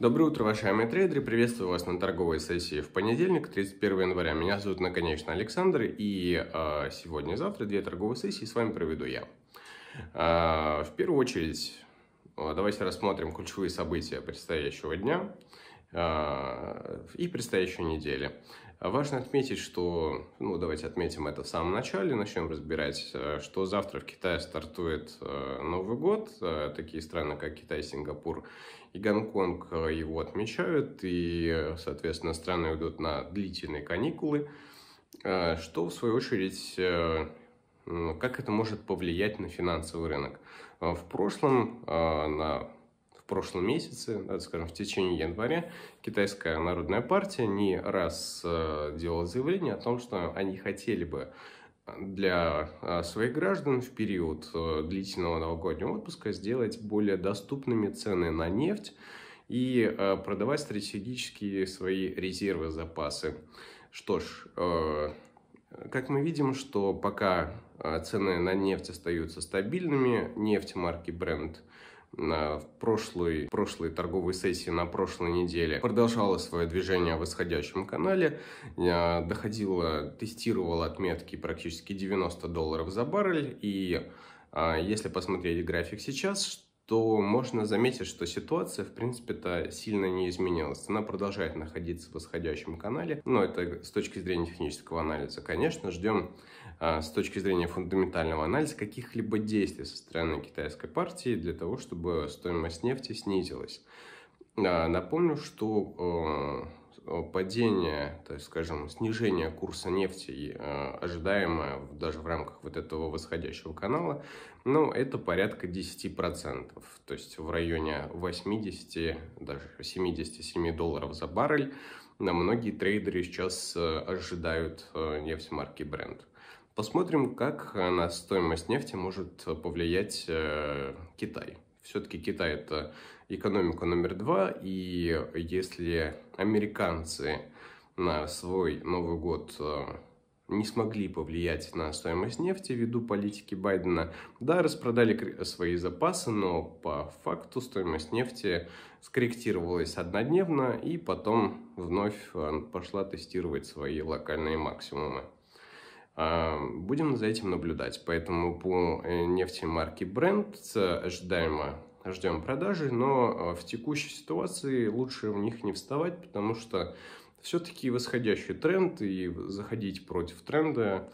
Доброе утро, уважаемые трейдеры! Приветствую вас на торговой сессии в понедельник, 31 января. Меня зовут, наконец-то Александр, и э, сегодня и завтра две торговые сессии с вами проведу я. Э, в первую очередь, а, давайте рассмотрим ключевые события предстоящего дня – а, и предстоящей недели. Важно отметить, что, ну, давайте отметим это в самом начале, начнем разбирать, э, что завтра в Китае стартует э, Новый год. Э, такие страны, как Китай, Сингапур и Гонконг его отмечают, и, соответственно, страны идут на длительные каникулы, что, в свою очередь, как это может повлиять на финансовый рынок. В прошлом на прошлом месяце, скажем, в течение января, китайская народная партия не раз э, делала заявление о том, что они хотели бы э, для э, своих граждан в период длительного новогоднего отпуска сделать более доступными цены на нефть и продавать стратегические свои резервы, запасы. Что ж, как мы видим, что пока цены на нефть остаются стабильными, нефть марки Brent – в прошлой, прошлой торговой сессии на прошлой неделе продолжала свое движение в восходящем канале, доходила, тестировала отметки практически 90 долларов за баррель, и а, если посмотреть график сейчас, то можно заметить, что ситуация, в принципе-то, сильно не изменилась. Она продолжает находиться в восходящем канале, но это с точки зрения технического анализа. Конечно, ждем а, с точки зрения фундаментального анализа каких-либо действий со стороны китайской партии для того, чтобы стоимость нефти снизилась. А, напомню, что а, Э, падение, то есть, скажем, снижение курса нефти, э, ожидаемое даже в рамках вот этого восходящего канала, ну, это порядка 10%, то есть в районе 80, даже 77 долларов за баррель. На многие трейдеры сейчас э, ожидают нефть марки Brent. Посмотрим, как на стоимость нефти может повлиять Китай. Все-таки Китай это экономика номер два. И если американцы на свой Новый год э, не смогли повлиять на стоимость нефти ввиду политики Байдена. Да, распродали свои запасы, но по факту стоимость нефти скорректировалась однодневно и потом вновь э, пошла тестировать свои локальные максимумы. А, будем за этим наблюдать, поэтому по э, нефти марки Brent ожидаемо ждем продажи, но э, в текущей ситуации лучше в них не вставать, потому что все-таки восходящий тренд и заходить против тренда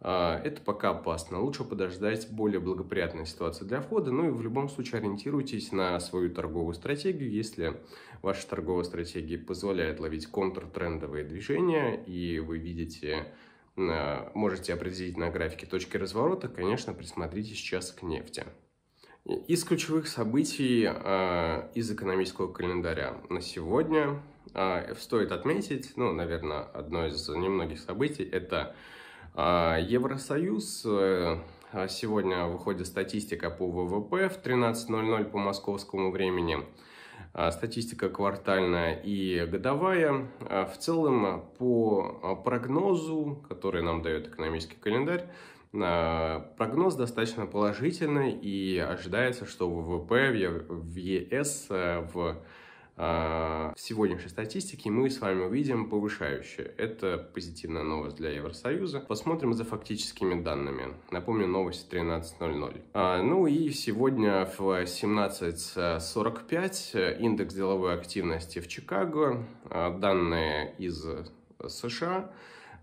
а, это пока опасно. Лучше подождать более благоприятной ситуации для входа. Ну и в любом случае ориентируйтесь на свою торговую стратегию. Если ваша торговая стратегия позволяет ловить контртрендовые движения, и вы видите, э, можете определить на графике точки разворота, конечно, присмотритесь сейчас к нефти. Из ключевых событий э, из экономического календаря на сегодня э, стоит отметить, ну, наверное, одно из немногих событий, это э, Евросоюз. Э, сегодня выходит статистика по ВВП в 13.00 по московскому времени э, статистика квартальная и годовая. Э, в целом, по прогнозу, который нам дает экономический календарь, а, прогноз достаточно положительный и ожидается, что ВВП в ЕС в, э, а, в сегодняшней статистике мы с вами увидим повышающее. Это позитивная новость для Евросоюза. Посмотрим за фактическими данными. Напомню, новость 13.00. А, ну и сегодня в 17.45 э, индекс деловой активности в Чикаго, данные из э, США,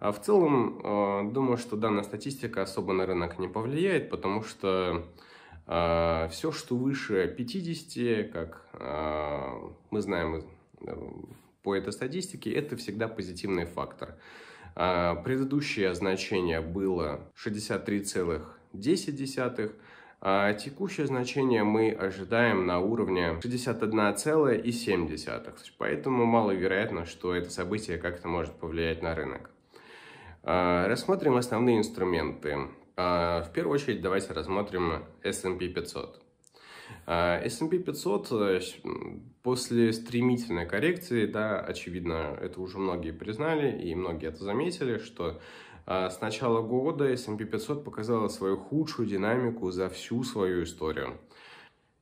а в целом, а, думаю, что данная статистика особо на рынок не повлияет, потому что а, все, что выше 50, как а, мы знаем э, по этой статистике, это всегда позитивный фактор. Предыдущее значение было 63,10, а текущее значение мы ожидаем на уровне 61,7. Поэтому маловероятно, что это событие как-то может повлиять на рынок. А, рассмотрим основные инструменты. А, в первую очередь давайте рассмотрим S&P 500. S&P 500 после стремительной коррекции, да, очевидно, это уже многие признали и многие это заметили, что а, с начала года S&P 500 показала свою худшую динамику за всю свою историю.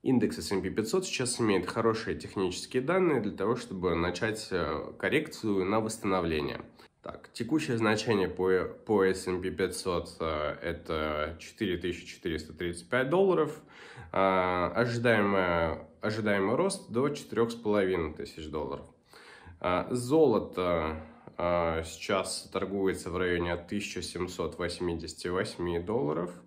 Индекс S&P 500 сейчас имеет хорошие технические данные для того, чтобы начать э, коррекцию на восстановление. Так, текущее значение по, по S&P 500 э, это 4435 долларов. А, ожидаемый, ожидаемый рост до 4,5 тысяч долларов. А, золото э, сейчас торгуется в районе 1788 долларов –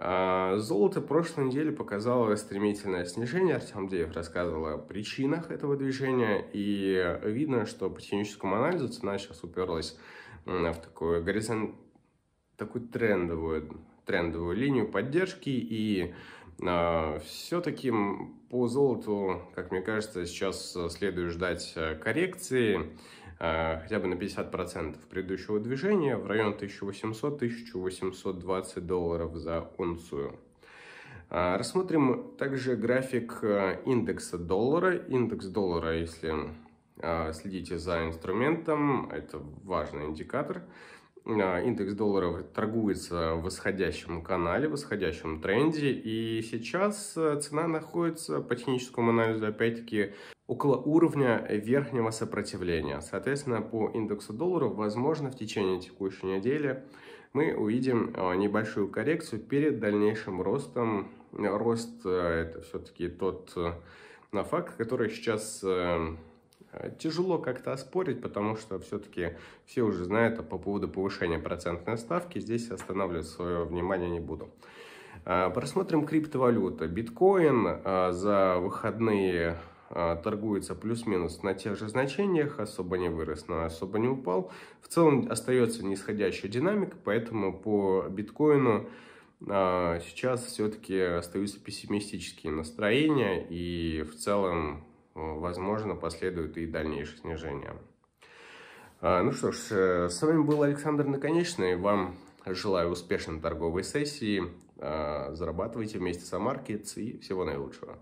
а, золото прошлой неделе показало стремительное снижение. Артем Деев рассказывал о причинах этого движения. И видно, что по техническому анализу цена сейчас уперлась в такую горизон такую трендовую, трендовую линию поддержки. И э, а, все-таки по золоту, как мне кажется, сейчас следует ждать э, коррекции. Э, хотя бы на 50% предыдущего движения в район 1800-1820 долларов за унцию. Э, рассмотрим также график э, индекса доллара. Индекс доллара, если следите за инструментом, это важный индикатор. Индекс доллара торгуется в восходящем канале, в восходящем тренде. И сейчас цена находится по техническому анализу опять-таки около уровня верхнего сопротивления. Соответственно, по индексу доллара, возможно, в течение текущей недели мы увидим а, небольшую коррекцию перед дальнейшим ростом. Рост э, – это все-таки тот э, факт, который сейчас э, тяжело как-то оспорить, потому что все-таки все уже знают по поводу повышения процентной ставки. Здесь останавливать свое внимание не буду. А, просмотрим криптовалюты. Биткоин а, за выходные а, торгуется плюс-минус на тех же значениях, особо не вырос, но особо не упал. В целом остается нисходящая динамика, поэтому по биткоину а, сейчас все-таки остаются пессимистические настроения, и в целом, возможно, последуют и дальнейшее снижение. А, ну что ж, э, с вами был Александр Наконечный. Вам желаю успешной торговой сессии. Зарабатывайте вместе с Амаркетс и всего наилучшего.